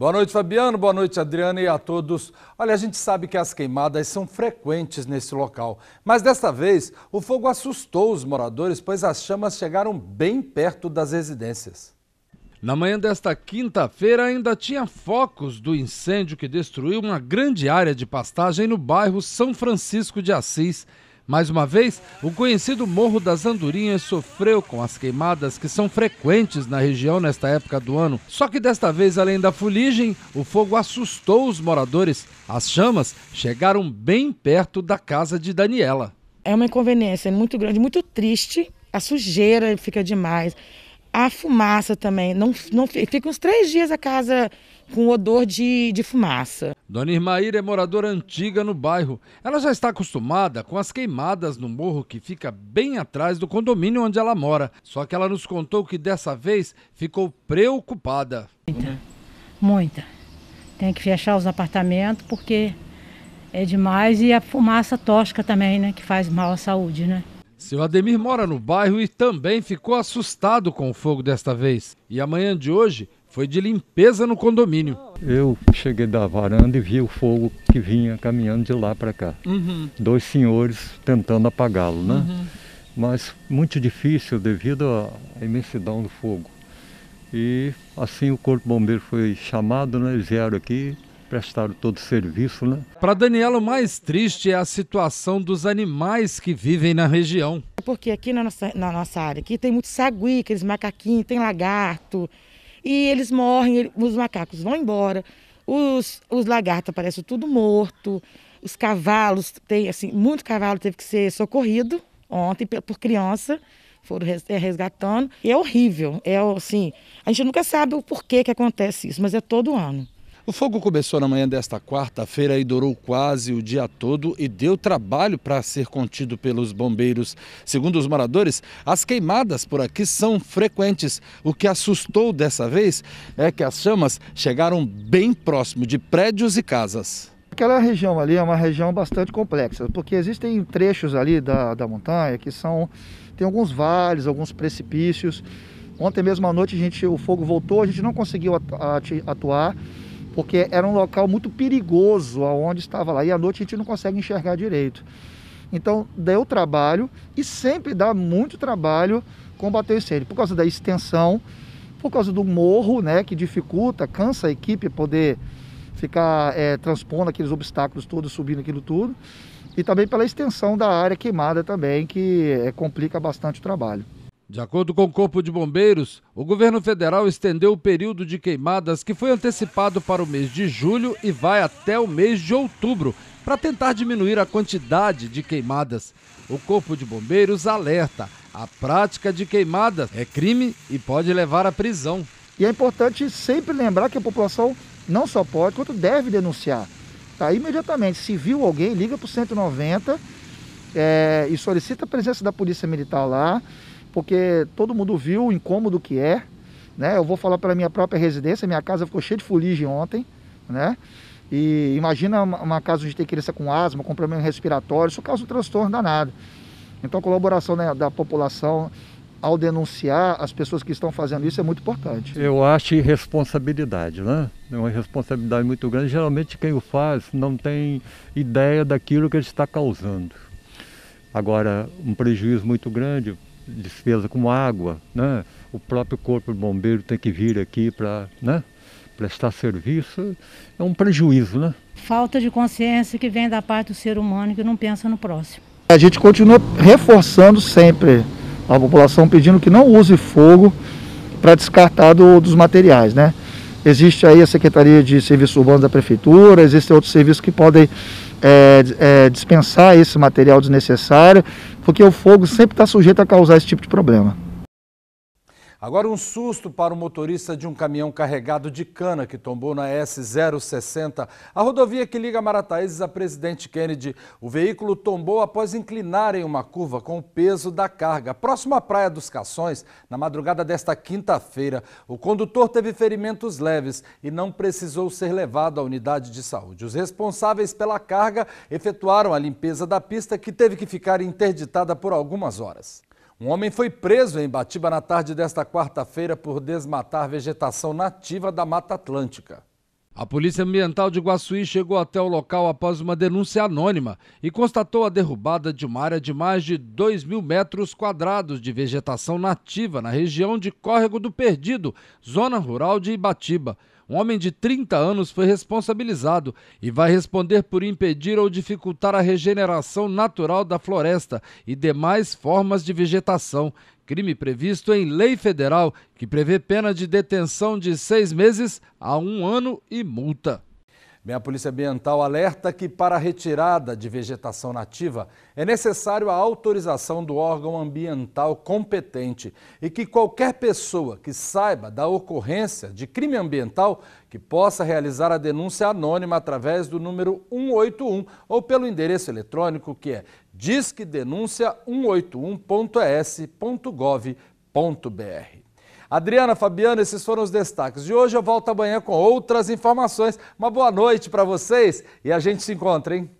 Boa noite, Fabiano. Boa noite, Adriana e a todos. Olha, a gente sabe que as queimadas são frequentes nesse local, mas desta vez o fogo assustou os moradores, pois as chamas chegaram bem perto das residências. Na manhã desta quinta-feira ainda tinha focos do incêndio que destruiu uma grande área de pastagem no bairro São Francisco de Assis, mais uma vez, o conhecido Morro das Andorinhas sofreu com as queimadas que são frequentes na região nesta época do ano. Só que desta vez, além da fuligem, o fogo assustou os moradores. As chamas chegaram bem perto da casa de Daniela. É uma inconveniência muito grande, muito triste. A sujeira fica demais. A fumaça também. Não, não Fica uns três dias a casa com odor de, de fumaça. Dona Irmaíra é moradora antiga no bairro. Ela já está acostumada com as queimadas no morro que fica bem atrás do condomínio onde ela mora. Só que ela nos contou que dessa vez ficou preocupada. Muita, muita. Tem que fechar os apartamentos porque é demais e a fumaça tóxica também, né? Que faz mal à saúde, né? Seu Ademir mora no bairro e também ficou assustado com o fogo desta vez. E a manhã de hoje foi de limpeza no condomínio. Eu cheguei da varanda e vi o fogo que vinha caminhando de lá para cá. Uhum. Dois senhores tentando apagá-lo, né? Uhum. Mas muito difícil devido à imensidão do fogo. E assim o corpo bombeiro foi chamado, né? Eles vieram aqui, prestaram todo o serviço. Né? Para Daniela, o mais triste é a situação dos animais que vivem na região. Porque aqui na nossa, na nossa área aqui tem muito sagui, aqueles macaquinhos, tem lagarto, e eles morrem, os macacos vão embora, os, os lagartos aparecem tudo morto, os cavalos, tem assim, muito cavalo teve que ser socorrido ontem por criança, foram é, resgatando. E é horrível, é assim, a gente nunca sabe o porquê que acontece isso, mas é todo ano. O fogo começou na manhã desta quarta-feira e durou quase o dia todo e deu trabalho para ser contido pelos bombeiros. Segundo os moradores, as queimadas por aqui são frequentes. O que assustou dessa vez é que as chamas chegaram bem próximo de prédios e casas. Aquela região ali é uma região bastante complexa, porque existem trechos ali da, da montanha que são. tem alguns vales, alguns precipícios. Ontem mesmo à noite a gente, o fogo voltou, a gente não conseguiu atuar porque era um local muito perigoso aonde estava lá. E à noite a gente não consegue enxergar direito. Então deu trabalho e sempre dá muito trabalho combater o incêndio, por causa da extensão, por causa do morro, né, que dificulta, cansa a equipe poder ficar é, transpondo aqueles obstáculos todos, subindo aquilo tudo, e também pela extensão da área queimada também, que é, complica bastante o trabalho. De acordo com o Corpo de Bombeiros, o governo federal estendeu o período de queimadas que foi antecipado para o mês de julho e vai até o mês de outubro para tentar diminuir a quantidade de queimadas. O Corpo de Bombeiros alerta: a prática de queimadas é crime e pode levar à prisão. E é importante sempre lembrar que a população não só pode, quanto deve denunciar. Tá, imediatamente, se viu alguém, liga para o 190 é, e solicita a presença da Polícia Militar lá porque todo mundo viu o incômodo que é, né? Eu vou falar pela minha própria residência, minha casa ficou cheia de fuligem ontem, né? E imagina uma casa onde tem criança com asma, com problema respiratório, isso causa um transtorno danado. Então a colaboração né, da população ao denunciar as pessoas que estão fazendo isso é muito importante. Eu acho irresponsabilidade, né? É uma responsabilidade muito grande. Geralmente quem o faz não tem ideia daquilo que ele está causando. Agora, um prejuízo muito grande despesa como água, né? O próprio corpo do bombeiro tem que vir aqui para, né? Prestar serviço é um prejuízo, né? Falta de consciência que vem da parte do ser humano que não pensa no próximo. A gente continua reforçando sempre a população pedindo que não use fogo para descartar do, dos materiais, né? Existe aí a Secretaria de Serviço Urbano da Prefeitura, existem outros serviços que podem é, é, dispensar esse material desnecessário, porque o fogo sempre está sujeito a causar esse tipo de problema. Agora, um susto para o motorista de um caminhão carregado de cana que tombou na S-060, a rodovia que liga Marataízes a Presidente Kennedy. O veículo tombou após inclinar em uma curva com o peso da carga, próximo à Praia dos Cações, na madrugada desta quinta-feira. O condutor teve ferimentos leves e não precisou ser levado à unidade de saúde. Os responsáveis pela carga efetuaram a limpeza da pista, que teve que ficar interditada por algumas horas. Um homem foi preso em Batiba na tarde desta quarta-feira por desmatar vegetação nativa da Mata Atlântica. A Polícia Ambiental de Guaçuí chegou até o local após uma denúncia anônima e constatou a derrubada de uma área de mais de 2 mil metros quadrados de vegetação nativa na região de Córrego do Perdido, zona rural de Ibatiba. Um homem de 30 anos foi responsabilizado e vai responder por impedir ou dificultar a regeneração natural da floresta e demais formas de vegetação, crime previsto em lei federal que prevê pena de detenção de seis meses a um ano e multa. Bem, a Polícia Ambiental alerta que para a retirada de vegetação nativa é necessário a autorização do órgão ambiental competente e que qualquer pessoa que saiba da ocorrência de crime ambiental que possa realizar a denúncia anônima através do número 181 ou pelo endereço eletrônico que é disquedenuncia181.es.gov.br. Adriana, Fabiana, esses foram os destaques de hoje. Eu volto amanhã com outras informações. Uma boa noite para vocês e a gente se encontra, hein?